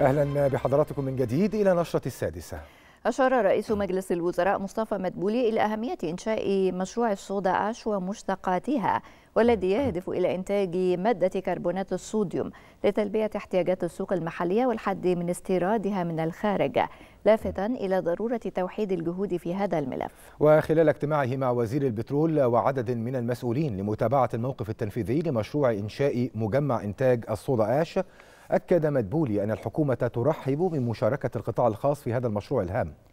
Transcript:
أهلا بحضراتكم من جديد إلى نشرة السادسة أشار رئيس مجلس الوزراء مصطفى مدبولي إلى أهمية إنشاء مشروع الصودا أش ومشتقاتها والذي يهدف إلى إنتاج مادة كربونات الصوديوم لتلبية احتياجات السوق المحلية والحد من استيرادها من الخارج لافتا إلى ضرورة توحيد الجهود في هذا الملف وخلال اجتماعه مع وزير البترول وعدد من المسؤولين لمتابعة الموقف التنفيذي لمشروع إنشاء مجمع إنتاج الصودا أش أكد مدبولي أن الحكومة ترحب بمشاركة القطاع الخاص في هذا المشروع الهام